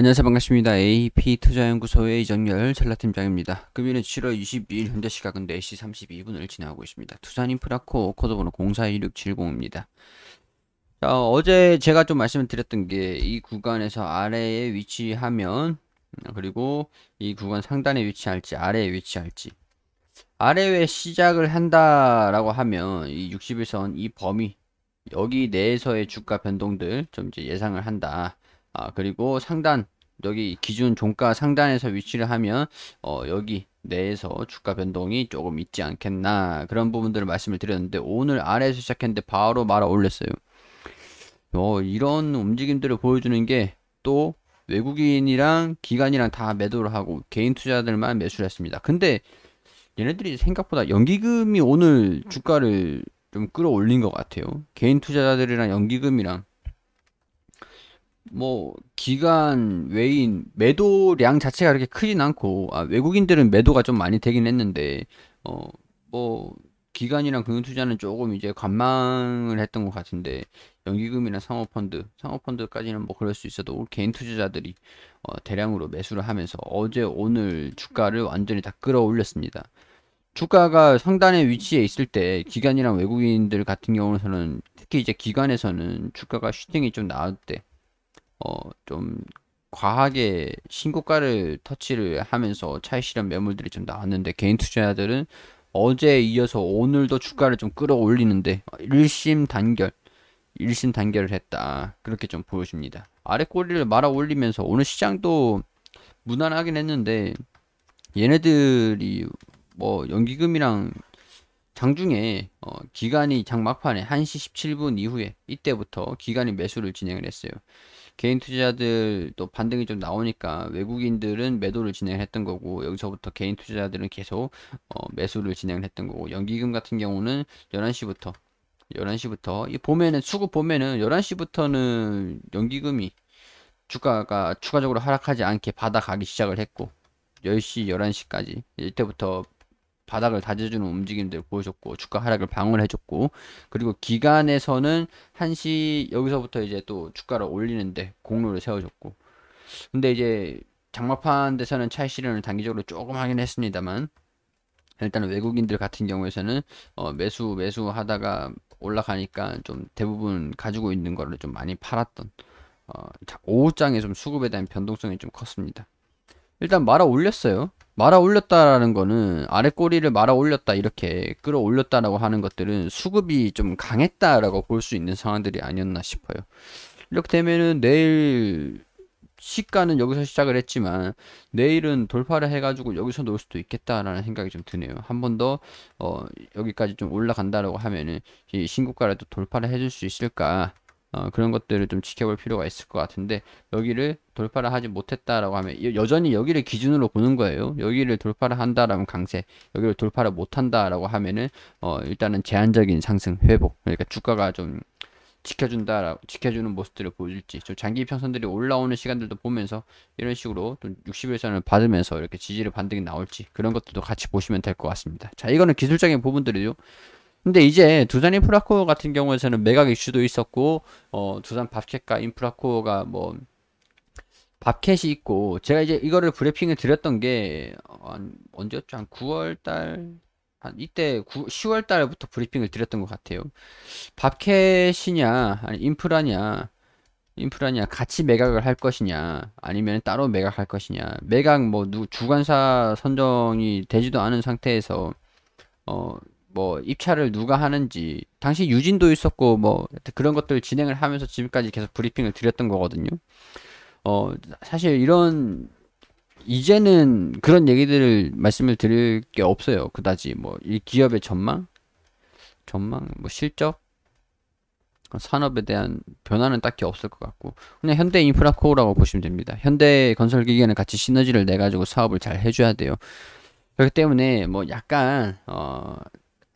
안녕하세요 반갑습니다. AP투자연구소의 이정열 전라팀장입니다. 금일은 7월 22일 현재시각은 4시 32분을 지나고 있습니다. 투자인프라코 코드번호 041670입니다. 자, 어제 제가 좀 말씀을 드렸던 게 이 구간에서 아래에 위치하면 그리고 이 구간 상단에 위치할지 아래에 위치할지 아래에 시작을 한다라고 하면 이6 0일선이 범위 여기 내에서의 주가 변동들 좀 이제 예상을 한다. 아, 그리고 상단 여기 기준 종가 상단에서 위치를 하면 어, 여기 내에서 주가 변동이 조금 있지 않겠나 그런 부분들을 말씀을 드렸는데 오늘 아래에서 시작했는데 바로 말아 올렸어요. 어, 이런 움직임들을 보여주는 게 또 외국인이랑 기관이랑 다 매도를 하고 개인 투자들만 매수를 했습니다. 근데 얘네들이 생각보다 연기금이 오늘 주가를 좀 끌어올린 것 같아요. 개인 투자자들이랑 연기금이랑 뭐 기간 외인 매도량 자체가 그렇게 크진 않고 아, 외국인들은 매도가 좀 많이 되긴 했는데 어 뭐 기간이랑 금융투자는 조금 이제 관망을 했던 것 같은데 연기금이나 상호펀드, 상호펀드까지는 뭐 그럴 수 있어도 개인 투자자들이 어, 대량으로 매수를 하면서 어제 오늘 주가를 완전히 다 끌어올렸습니다. 주가가 상단에위치해 있을 때기간이랑 외국인들 같은 경우는 특히 이제 기간에서는 주가가 슈팅이 좀 나올 대 어, 좀 과하게 신고가를 터치를 하면서 차익실현 매물들이 좀 나왔는데 개인 투자자들은 어제에 이어서 오늘도 주가를 좀 끌어올리는데 일심 단결 일심 단결을 했다 그렇게 좀 보여집니다 아래 꼬리를 말아 올리면서 오늘 시장도 무난하긴 했는데 얘네들이 뭐 연기금이랑 장중에 어, 기간이 장 막판에 1시 17분 이후에 이때부터 기간이 매수를 진행을 했어요 개인 투자자들 또 반등이 좀 나오니까 외국인들은 매도를 진행했던 거고 여기서부터 개인 투자자들은 계속 어, 매수를 진행했던 거고 연기금 같은 경우는 11시부터 11시부터 이 봄에는 수급 봄에는 11시부터는 연기금이 주가가 추가적으로 하락하지 않게 받아가기 시작을 했고 10시, 11시까지 이때부터 바닥을 다져주는 움직임들 보여줬고 주가 하락을 방어를 해줬고 그리고 기간에서는 한시 여기서부터 이제 또 주가를 올리는데 공로를 세워줬고 근데 이제 장마판 데서는 차익 실현을 단기적으로 조금 하긴 했습니다만 일단 외국인들 같은 경우에서는 어 매수 매수 하다가 올라가니까 좀 대부분 가지고 있는 거를 좀 많이 팔았던 어, 오후장에 좀 수급에 대한 변동성이 좀 컸습니다. 일단 말아 올렸어요. 말아 올렸다라는 거는 아래 꼬리를 말아 올렸다 이렇게 끌어 올렸다라고 하는 것들은 수급이 좀 강했다라고 볼 수 있는 상황들이 아니었나 싶어요. 이렇게 되면은 내일 시가는 여기서 시작을 했지만 내일은 돌파를 해가지고 여기서 놓을 수도 있겠다라는 생각이 좀 드네요. 한 번더 어, 여기까지 좀 올라간다라고 하면은 이 신고가라도 돌파를 해줄 수 있을까 어, 그런 것들을 좀 지켜볼 필요가 있을 것 같은데 여기를 돌파를 하지 못했다라고 하면 여전히 여기를 기준으로 보는 거예요. 여기를 돌파를 한다라면 강세, 여기를 돌파를 못한다라고 하면은 어, 일단은 제한적인 상승 회복 그러니까 주가가 좀 지켜준다, 지켜주는 모습들을 보여줄지, 좀 장기 평선들이 올라오는 시간들도 보면서 이런 식으로 또 60일선을 받으면서 이렇게 지지를 반등이 나올지 그런 것들도 같이 보시면 될 것 같습니다. 자, 이거는 기술적인 부분들이죠. 근데 이제 두산 인프라코어 같은 경우에서는 매각 이슈도 있었고 어 두산 밥캣과 인프라코어가 뭐 밥캣이 있고 제가 이제 이거를 브리핑을 드렸던 게한 언제였죠? 한 9월 달한 이때 9, 10월 달부터 브리핑을 드렸던 것 같아요. 밥캣이냐 아니 인프라냐 인프라냐 같이 매각을 할 것이냐 아니면 따로 매각할 것이냐 매각 뭐 누, 주관사 선정이 되지도 않은 상태에서 어뭐 입찰을 누가 하는지 당시 유진도 있었고 뭐 그런 것들 을 진행을 하면서 지금까지 계속 브리핑을 드렸던 거거든요. 어 사실 이런 이제는 그런 얘기들을 말씀을 드릴 게 없어요. 그다지 뭐 이 기업의 전망, 전망, 뭐 실적, 산업에 대한 변화는 딱히 없을 것 같고 그냥 현대 인프라코어라고 보시면 됩니다. 현대 건설 기계는 같이 시너지를 내 가지고 사업을 잘 해줘야 돼요. 그렇기 때문에 뭐 약간 어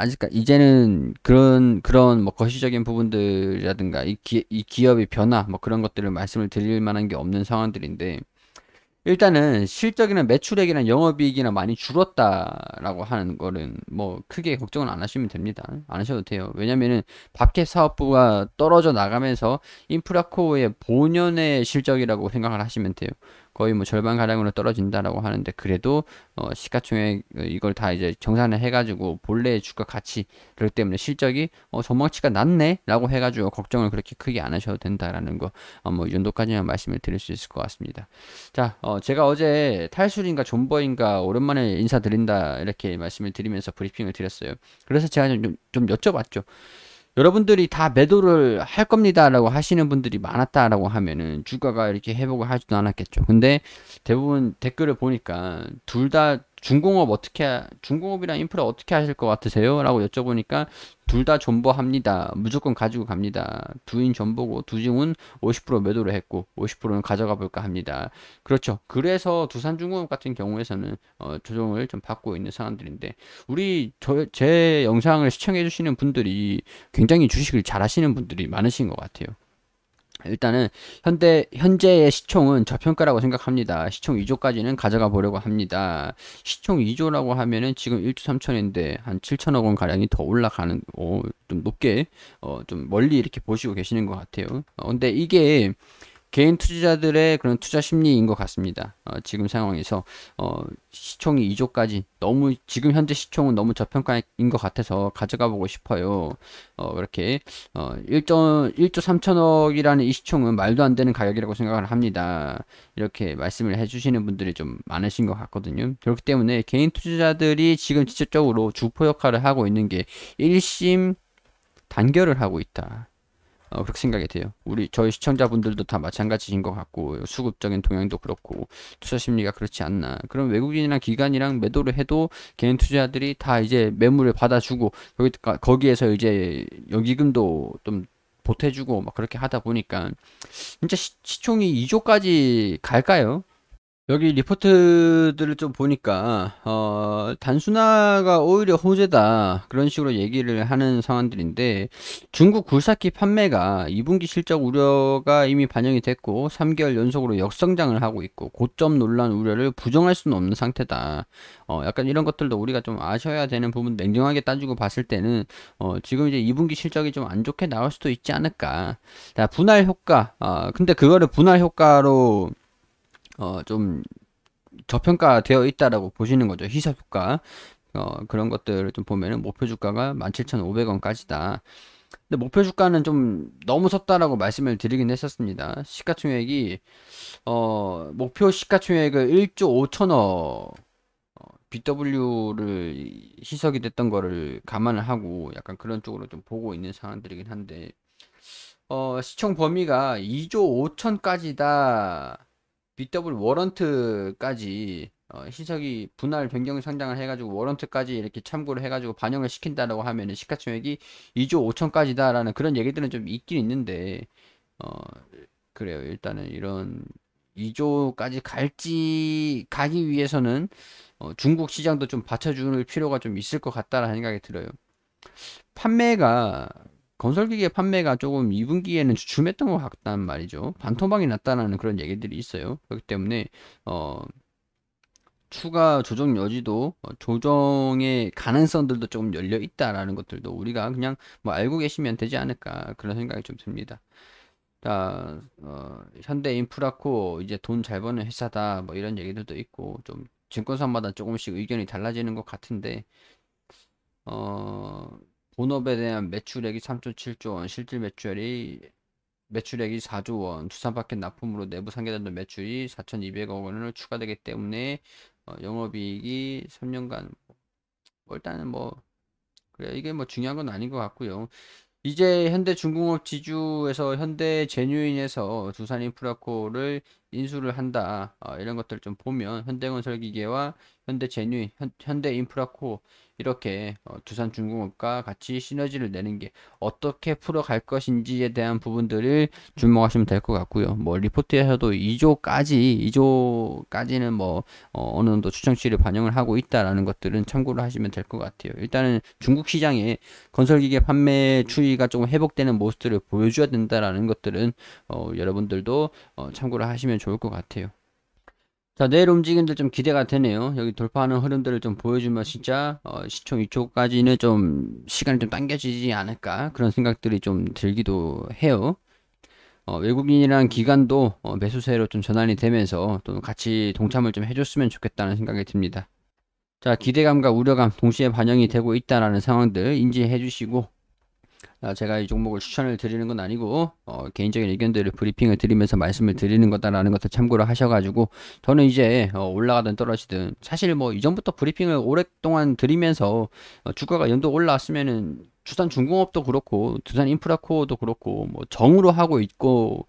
아직까지 그러니까 이제는 그런 그런 뭐 거시적인 부분들이라든가 이, 기, 이 기업의 변화 뭐 그런 것들을 말씀을 드릴 만한 게 없는 상황들인데 일단은 실적이나 매출액이나 영업이익이나 많이 줄었다라고 하는 거는 뭐 크게 걱정은 안 하시면 됩니다. 안 하셔도 돼요. 왜냐면은 밥캡 사업부가 떨어져 나가면서 인프라코어의 본연의 실적이라고 생각을 하시면 돼요. 거의 뭐 절반 가량으로 떨어진다라고 하는데 그래도 어 시가총액 이걸 다 이제 정산을 해가지고 본래의 주가 가치를 그 때문에 실적이 어 전망치가 낮네라고 해가지고 걱정을 그렇게 크게 안 하셔도 된다라는 거뭐 어 연도까지만 뭐 말씀을 드릴 수 있을 것 같습니다. 자, 어 제가 어제 탈술인가 존버인가 오랜만에 인사드린다 이렇게 말씀을 드리면서 브리핑을 드렸어요. 그래서 제가 좀, 좀 여쭤봤죠. 여러분들이 다 매도를 할 겁니다라고 하시는 분들이 많았다라고 하면은 주가가 이렇게 회복을 하지도 않았겠죠. 근데 대부분 댓글을 보니까 둘다 중공업 어떻게 중공업이랑 인프라 어떻게 하실 것 같으세요? 라고 여쭤보니까 둘 다 존버합니다. 무조건 가지고 갑니다. 두인 존버고 두중은 50% 매도를 했고 50%는 가져가 볼까 합니다. 그렇죠. 그래서 두산중공업 같은 경우에서는 어, 조정을 좀 받고 있는 상황들인데 우리 저, 제 영상을 시청해 주시는 분들이 굉장히 주식을 잘 하시는 분들이 많으신 것 같아요. 일단은 현대 현재의 시총은 저평가라고 생각합니다. 시총 2조까지는 가져가 보려고 합니다. 시총 2조라고 하면은 지금 1조 3천인데 한 7천억 원 가량이 더 올라가는 어, 좀 높게 어, 좀 멀리 이렇게 보시고 계시는 것 같아요. 어, 근데 이게 개인 투자자들의 그런 투자 심리인 것 같습니다. 어, 지금 상황에서 어, 시총이 2조까지 너무 지금 현재 시총은 너무 저평가인 것 같아서 가져가 보고 싶어요. 어, 그렇게 어, 1조 1조 3천억이라는 이 시총은 말도 안 되는 가격이라고 생각을 합니다. 이렇게 말씀을 해주시는 분들이 좀 많으신 것 같거든요. 그렇기 때문에 개인 투자자들이 지금 직접적으로 주포 역할을 하고 있는 게 1심 단결을 하고 있다. 어, 그렇게 생각이 돼요. 우리 저희 시청자분들도 다 마찬가지인 것 같고 수급적인 동향도 그렇고 투자 심리가 그렇지 않나. 그럼 외국인이랑 기관이랑 매도를 해도 개인 투자들이 다 이제 매물을 받아주고 거기 거기에서 이제 연기금도 좀 보태주고 막 그렇게 하다 보니까 진짜 시, 시, 총이 2조까지 갈까요? 여기 리포트들을 좀 보니까 어, 단순화가 오히려 호재다 그런 식으로 얘기를 하는 상황들인데 중국 굴삭기 판매가 2분기 실적 우려가 이미 반영이 됐고 3개월 연속으로 역성장을 하고 있고 고점 논란 우려를 부정할 수는 없는 상태다 어, 약간 이런 것들도 우리가 좀 아셔야 되는 부분 냉정하게 따지고 봤을 때는 어, 지금 이제 2분기 실적이 좀 안 좋게 나올 수도 있지 않을까 자, 분할 효과 어, 근데 그거를 분할 효과로 어, 좀 저평가되어 있다라고 보시는 거죠. 희사 주가 어, 그런 것들을 좀 보면은 목표 주가가 17,500원까지다. 근데 목표 주가는 좀 너무 섰다라고 말씀을 드리긴 했었습니다. 시가총액이 어, 목표 시가총액을 1조 5천억 어, BW를 희석이 됐던 거를 감안을 하고 약간 그런 쪽으로 좀 보고 있는 상황들이긴 한데 어, 시청 범위가 2조 5천까지다 BW 워런트까지 어, 시석이 분할 변경 상장을 해가지고 워런트까지 이렇게 참고를 해가지고 반영을 시킨다라고 하면은 시가총액이 2조 5천까지다라는 그런 얘기들은 좀 있긴 있는데 어 그래요 일단은 이런 2조까지 갈지 가기 위해서는 어, 중국 시장도 좀 받쳐줄 필요가 좀 있을 것 같다라는 생각이 들어요 판매가 건설기계 판매가 조금 2분기에는 주춤했던 것 같단 말이죠. 반토막이 났다라는 그런 얘기들이 있어요. 그렇기 때문에 어, 추가 조정 여지도 어, 조정의 가능성들도 조금 열려 있다라는 것들도 우리가 그냥 뭐 알고 계시면 되지 않을까 그런 생각이 좀 듭니다. 자, 어, 현대 인프라코 이제 돈 잘 버는 회사다 뭐 이런 얘기들도 있고 좀 증권사마다 조금씩 의견이 달라지는 것 같은데 어 본업에 대한 매출액이 3.7조 원, 실질 매출이 매출액이 4조 원, 두산 파켓 납품으로 내부 상계단도 매출이 4,200억 원을 추가되기 때문에 어, 영업이익이 3년간 뭐 일단은 뭐 그래 이게 뭐 중요한 건 아닌 것 같고요. 이제 현대중공업 지주에서 현대제뉴인에서 두산인프라코를 인수를 한다 어, 이런 것들 좀 보면 현대건설기계와 현대 제뉴, 현, 대 인프라코 이렇게 어, 두산 중공업과 같이 시너지를 내는 게 어떻게 풀어갈 것인지에 대한 부분들을 주목하시면 될 것 같고요. 뭐 리포트에서도 2조까지 2조까지는 뭐 어, 느 정도 추정치를 반영을 하고 있다라는 것들은 참고를 하시면 될 것 같아요. 일단은 중국 시장에 건설기계 판매 추이가 조금 회복되는 모습들을 보여줘야 된다라는 것들은 어, 여러분들도 어, 참고를 하시면 좋을 것 같아요. 자 내일 움직임들 좀 기대가 되네요 여기 돌파하는 흐름들을 좀 보여주면 진짜 어, 시총 2초까지는 좀 시간이 좀 당겨지지 않을까 그런 생각들이 좀 들기도 해요 어, 외국인이란 기관도 어, 매수세로 좀 전환이 되면서 또 같이 동참을 좀 해줬으면 좋겠다는 생각이 듭니다 자 기대감과 우려감 동시에 반영이 되고 있다라는 상황들 인지해 주시고 아, 제가 이 종목을 추천을 드리는 건 아니고 어, 개인적인 의견들을 브리핑을 드리면서 말씀을 드리는 거다라는 것을 참고를 하셔가지고 저는 이제 어, 올라가든 떨어지든 사실 뭐 이전부터 브리핑을 오랫동안 드리면서 어, 주가가 연도 올라왔으면은 주산 중공업도 그렇고 두산 인프라코어도 그렇고 뭐 정으로 하고 있고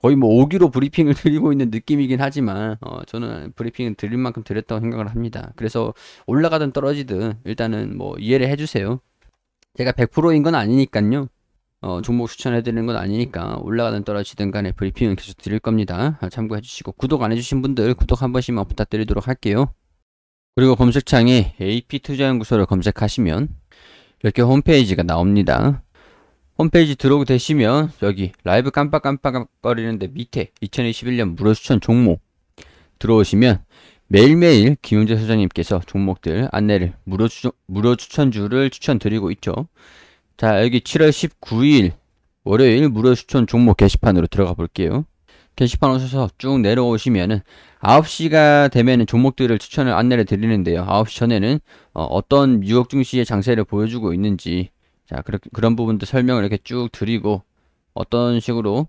거의 뭐 오기로 브리핑을 드리고 있는 느낌이긴 하지만 어, 저는 브리핑을 드릴 만큼 드렸다고 생각을 합니다. 그래서 올라가든 떨어지든 일단은 뭐 이해를 해주세요. 제가 100%인 건 아니니까요. 어, 종목 추천해드리는 건 아니니까 올라가든 떨어지든 간에 브리핑은 계속 드릴 겁니다. 아, 참고해주시고 구독 안 해주신 분들 구독 한 번씩만 부탁드리도록 할게요. 그리고 검색창에 AP투자연구소를 검색하시면 이렇게 홈페이지가 나옵니다. 홈페이지 들어오게 되시면 여기 라이브 깜빡깜빡거리는데 밑에 2021년 무료 추천 종목 들어오시면 매일매일 김용재 소장님께서 종목들 안내를 무료, 추천, 무료 추천주를 추천드리고 있죠. 자 여기 7월 19일 월요일 무료 추천 종목 게시판으로 들어가 볼게요. 게시판 오셔서 쭉 내려오시면은 9시가 되면은 종목들을 추천을 안내를 드리는데요. 9시 전에는 어, 떤 뉴욕 증시의 장세를 보여주고 있는지 자 그런 부분도 설명을 이렇게 쭉 드리고 어떤 식으로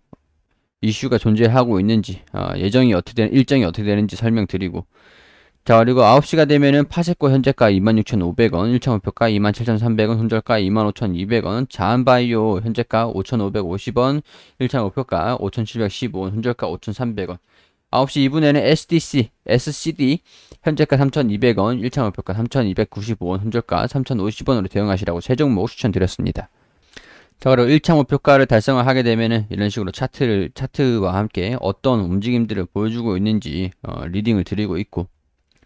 이슈가 존재하고 있는지 어, 예정이 어떻게 되는 일정이 어떻게 되는지 설명드리고 자 그리고 9시가 되면은 파세코 현재가 26,500원, 일차목표가 27,300원, 손절가 25,200원, 자한바이오 현재가 5,550원, 일차목표가 5,715원, 손절가 5,300원 9시 2분에는 SDC, SCD 현재가 3,200원, 일차목표가 3,295원, 손절가 3,050원으로 대응하시라고 세 종목 추천드렸습니다. 자, 그리고 1차 목표가를 달성을 하게 되면은 이런 식으로 차트를, 차트와 함께 어떤 움직임들을 보여주고 있는지, 어, 리딩을 드리고 있고,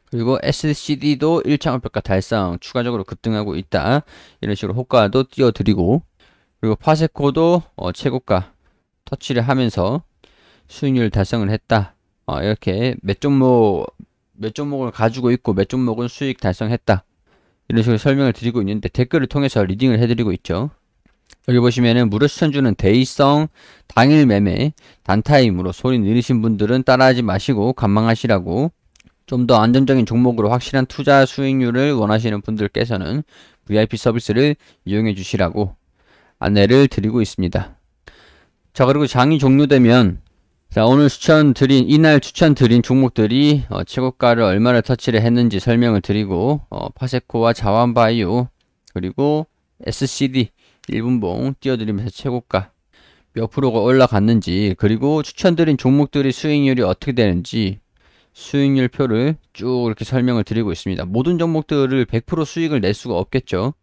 그리고 SCD도 1차 목표가 달성 추가적으로 급등하고 있다. 이런 식으로 호가도 띄워드리고, 그리고 파세코도 어, 최고가 터치를 하면서 수익률 달성을 했다. 어, 이렇게 몇 종목, 몇 종목을 가지고 있고 몇 종목은 수익 달성했다. 이런 식으로 설명을 드리고 있는데 댓글을 통해서 리딩을 해드리고 있죠. 여기 보시면은 무료 추천주는 대의성, 당일 매매, 단타임으로 소리 느리신 분들은 따라하지 마시고 관망하시라고 좀 더 안정적인 종목으로 확실한 투자 수익률을 원하시는 분들께서는 VIP 서비스를 이용해 주시라고 안내를 드리고 있습니다. 자 그리고 장이 종료되면 자 오늘 추천드린 이날 추천드린 종목들이 어, 최고가를 얼마나 터치를 했는지 설명을 드리고 어, 파세코와 자완바이오 그리고 SCD 1분봉 띄워드리면서 최고가 몇 프로가 올라갔는지 그리고 추천드린 종목들이 수익률이 어떻게 되는지 수익률 표를 쭉 이렇게 설명을 드리고 있습니다. 모든 종목들을 100% 수익을 낼 수가 없겠죠.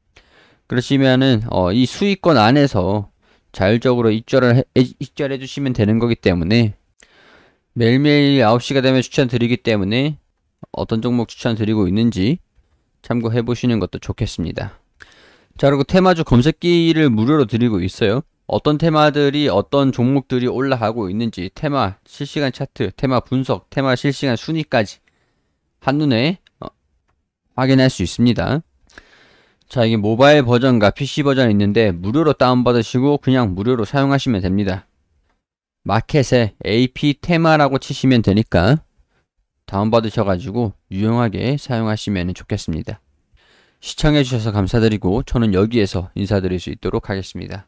그러시면은 어, 이 수익권 안에서 자율적으로 입절을 해, 입절해 주시면 되는 거기 때문에 매일매일 9시가 되면 추천드리기 때문에 어떤 종목 추천드리고 있는지 참고해 보시는 것도 좋겠습니다. 자 그리고 테마주 검색기를 무료로 드리고 있어요 어떤 테마들이 어떤 종목들이 올라가고 있는지 테마 실시간 차트 테마 분석 테마 실시간 순위까지 한눈에 어, 확인할 수 있습니다 자 이게 모바일 버전과 PC 버전이 있는데 무료로 다운받으시고 그냥 무료로 사용하시면 됩니다 마켓에 AP 테마라고 치시면 되니까 다운받으셔가지고 유용하게 사용하시면 좋겠습니다 시청해주셔서 감사드리고 저는 여기에서 인사드릴 수 있도록 하겠습니다.